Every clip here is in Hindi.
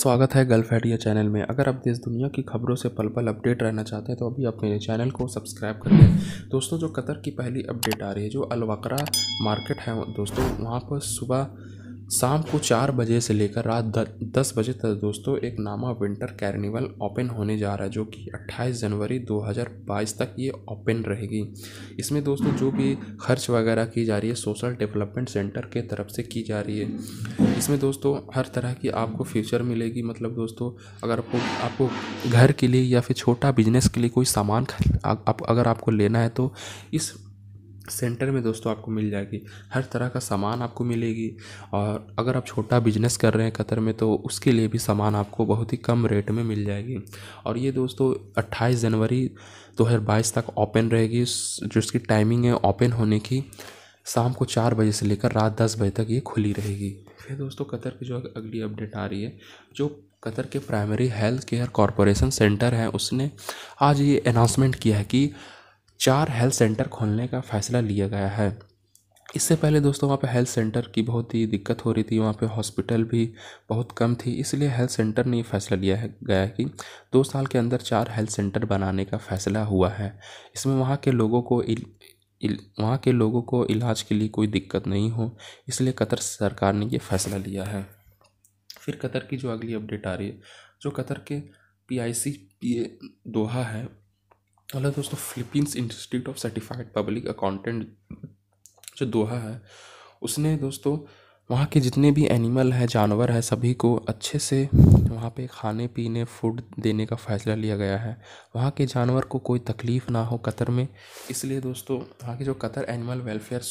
स्वागत है गल्फ एडिया चैनल में अगर आप देश दुनिया की खबरों से पल पल अपडेट रहना चाहते हैं तो अभी आप मेरे चैनल को सब्सक्राइब कर लें दोस्तों जो कतर की पहली अपडेट आ रही है जो अलवकरा मार्केट है दोस्तों वहाँ पर सुबह शाम को चार बजे से लेकर रात दस बजे तक दोस्तों एक नामा विंटर कैर्निवल ओपन होने जा रहा है जो कि 28 जनवरी 2022 तक ये ओपन रहेगी इसमें दोस्तों जो भी खर्च वगैरह की जा रही है सोशल डेवलपमेंट सेंटर के तरफ से की जा रही है इसमें दोस्तों हर तरह की आपको फ्यूचर मिलेगी मतलब दोस्तों अगर आपको आपको घर के लिए या फिर छोटा बिजनेस के लिए कोई सामान अगर आपको लेना है तो इस सेंटर में दोस्तों आपको मिल जाएगी हर तरह का सामान आपको मिलेगी और अगर आप छोटा बिजनेस कर रहे हैं कतर में तो उसके लिए भी सामान आपको बहुत ही कम रेट में मिल जाएगी और ये दोस्तों 28 जनवरी 2022 तक ओपन रहेगी जो इसकी टाइमिंग है ओपन होने की शाम को चार बजे से लेकर रात दस बजे तक ये खुली रहेगी फिर दोस्तों कतर की जो अगली अपडेट आ रही है जो कतर के primary health care corporation centre है उसने आज ये अनाउंसमेंट किया है कि चार हेल्थ सेंटर खोलने का फैसला लिया गया है इससे पहले दोस्तों वहाँ पे हेल्थ सेंटर की बहुत ही दिक्कत हो रही थी वहाँ पे हॉस्पिटल भी बहुत कम थी इसलिए हेल्थ सेंटर ने फैसला लिया है गया कि दो साल के अंदर चार हेल्थ सेंटर बनाने का फैसला हुआ है इसमें वहाँ के लोगों को इल, इल, वहाँ के लोगों को इलाज के लिए कोई दिक्कत नहीं हो इसलिए कतर सरकार ने ये फैसला लिया है फिर कतर की जो अगली अपडेट आ रही है जो कतर के पी आई सी पी दोहा है हेलो दोस्तों Philippines institute of certified public accountant जो दोहा है उसने दोस्तों वहाँ के जितने भी एनिमल हैं जानवर हैं सभी को अच्छे से वहाँ पे खाने पीने फूड देने का फ़ैसला लिया गया है वहाँ के जानवर को कोई तकलीफ़ ना हो कतर में इसलिए दोस्तों वहाँ की जो कतर एनिमल वेलफेयर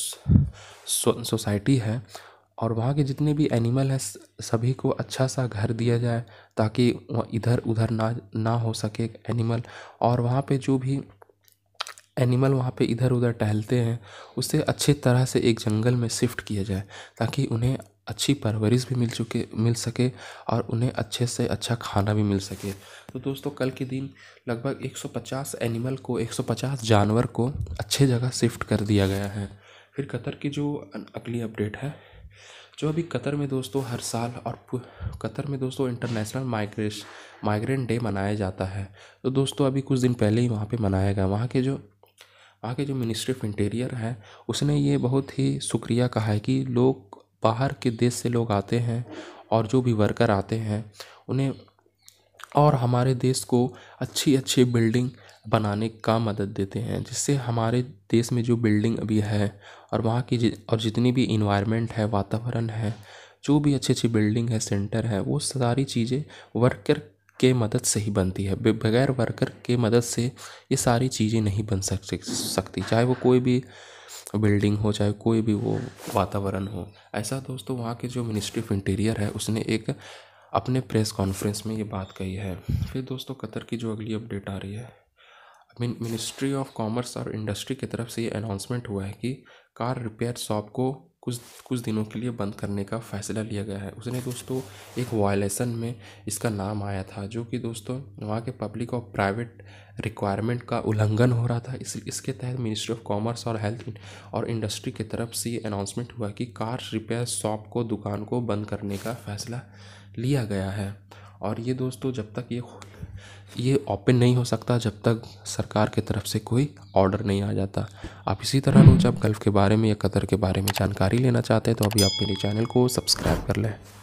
सोसाइटी है और वहाँ के जितने भी एनिमल हैं सभी को अच्छा सा घर दिया जाए ताकि इधर उधर ना ना हो सके एनिमल और वहाँ पे जो भी एनिमल वहाँ पे इधर उधर टहलते हैं उसे अच्छे तरह से एक जंगल में शिफ्ट किया जाए ताकि उन्हें अच्छी परवरिश भी मिल चुके मिल सके और उन्हें अच्छे से अच्छा खाना भी मिल सके तो दोस्तों कल के दिन लगभग 150 एनिमल को 150 जानवर को अच्छे जगह शिफ्ट कर दिया गया है फिर कतर की जो अगली अपडेट है जो अभी कतर में दोस्तों हर साल और कतर में दोस्तों इंटरनेशनल माइग्रेश माइग्रेंट डे मनाया जाता है तो दोस्तों अभी कुछ दिन पहले ही वहाँ पे मनाया गया वहाँ के जो वहाँ के जो मिनिस्ट्री ऑफ इंटीरियर हैं उसने ये बहुत ही शुक्रिया कहा है कि लोग बाहर के देश से लोग आते हैं और जो भी वर्कर आते हैं उन्हें और हमारे देश को अच्छी अच्छी बिल्डिंग बनाने का मदद देते हैं जिससे हमारे देश में जो बिल्डिंग अभी है और वहाँ की जि और जितनी भी इन्वायरमेंट है वातावरण है जो भी अच्छी अच्छी बिल्डिंग है सेंटर है वो सारी चीज़ें वर्कर के मदद से ही बनती है बगैर वर्कर के मदद से ये सारी चीज़ें नहीं बन सक सकती चाहे वो कोई भी बिल्डिंग हो चाहे कोई भी वो वातावरण हो ऐसा दोस्तों वहाँ के जो मिनिस्ट्री ऑफ इंटीरियर है उसने एक अपने प्रेस कॉन्फ्रेंस में ये बात कही है फिर दोस्तों कतर की जो अगली अपडेट आ रही है मिनिस्ट्री ऑफ कॉमर्स और इंडस्ट्री की तरफ से ये अनाउंसमेंट हुआ है कि कार रिपेयर शॉप को कुछ कुछ दिनों के लिए बंद करने का फैसला लिया गया है उसने दोस्तों एक वायलेशन में इसका नाम आया था जो कि दोस्तों वहाँ के पब्लिक और प्राइवेट रिक्वायरमेंट का उल्लंघन हो रहा था इस इसके तहत मिनिस्ट्री ऑफ कॉमर्स और हेल्थ और इंडस्ट्री की तरफ से ये अनाउंसमेंट हुआ कि कार रिपेयर शॉप को दुकान को बंद करने का फैसला लिया गया है और ये दोस्तों जब तक ये ये ओपन नहीं हो सकता जब तक सरकार की तरफ से कोई ऑर्डर नहीं आ जाता आप इसी तरह रोज गल्फ़ हम्म। के बारे में या कतर के बारे में जानकारी लेना चाहते हैं तो अभी आप मेरे चैनल को सब्सक्राइब कर लें